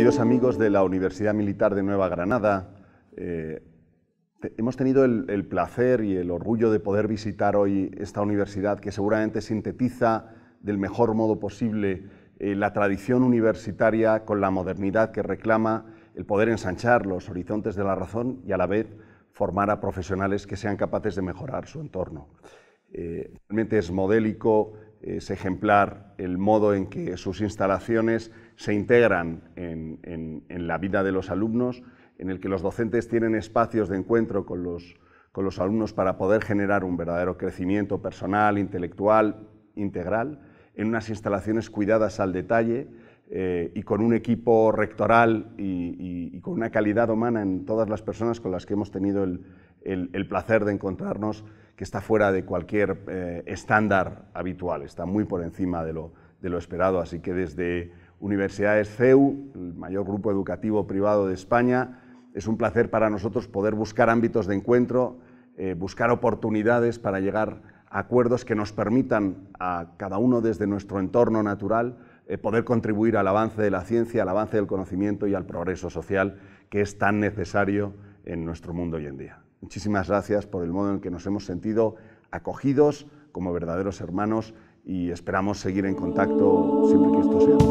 Queridos amigos de la Universidad Militar de Nueva Granada, eh, hemos tenido el, placer y el orgullo de poder visitar hoy esta universidad que seguramente sintetiza del mejor modo posible eh, la tradición universitaria con la modernidad que reclama el poder ensanchar los horizontes de la razón y a la vez formar a profesionales que sean capaces de mejorar su entorno. Eh, realmente es modélico es ejemplar el modo en que sus instalaciones se integran en, la vida de los alumnos, en el que los docentes tienen espacios de encuentro con los, con los alumnos para poder generar un verdadero crecimiento personal, intelectual, integral, en unas instalaciones cuidadas al detalle, eh, y con un equipo rectoral y, con una calidad humana en todas las personas con las que hemos tenido el, placer de encontrarnos, que está fuera de cualquier eh, estándar habitual, está muy por encima de lo, esperado. Así que desde Universidades CEU, el mayor grupo educativo privado de España, es un placer para nosotros poder buscar ámbitos de encuentro, eh, buscar oportunidades para llegar a acuerdos que nos permitan a cada uno desde nuestro entorno natural eh, poder contribuir al avance de la ciencia, al avance del conocimiento y al progreso social que es tan necesario en nuestro mundo hoy en día. Muchísimas gracias por el modo en que nos hemos sentido acogidos como verdaderos hermanos y esperamos seguir en contacto siempre que esto sea